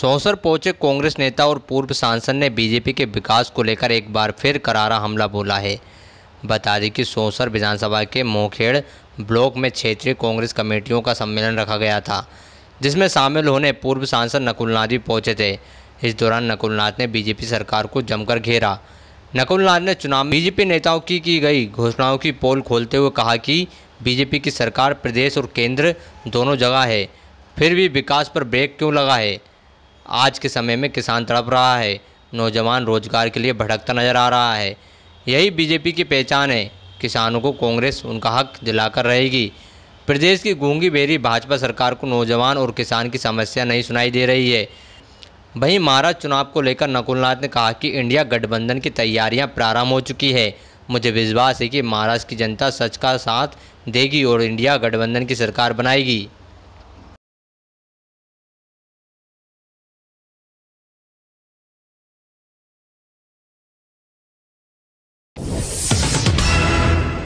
सौसर पहुंचे कांग्रेस नेता और पूर्व सांसद ने बीजेपी के विकास को लेकर एक बार फिर करारा हमला बोला है बता दें कि सौसर विधानसभा के मोखेड़ ब्लॉक में क्षेत्रीय कांग्रेस कमेटियों का सम्मेलन रखा गया था जिसमें शामिल होने पूर्व सांसद नकुलनाथ भी पहुंचे थे इस दौरान नकुलनाथ ने बीजेपी सरकार को जमकर घेरा नकुलनाथ ने चुनाव बीजेपी नेताओं की की गई घोषणाओं की पोल खोलते हुए कहा कि बीजेपी की सरकार प्रदेश और केंद्र दोनों जगह है फिर भी विकास पर ब्रेक क्यों लगा है आज के समय में किसान तड़प रहा है नौजवान रोजगार के लिए भटकता नजर आ रहा है यही बीजेपी की पहचान है किसानों को कांग्रेस उनका हक दिलाकर रहेगी प्रदेश की गूंगी बेरी भाजपा सरकार को नौजवान और किसान की समस्या नहीं सुनाई दे रही है वहीं महाराष्ट्र चुनाव को लेकर नकुलनाथ ने कहा कि इंडिया गठबंधन की तैयारियां प्रारंभ हो चुकी है मुझे विश्वास है कि महाराष्ट्र की जनता सच का साथ देगी और इंडिया गठबंधन की सरकार बनाएगी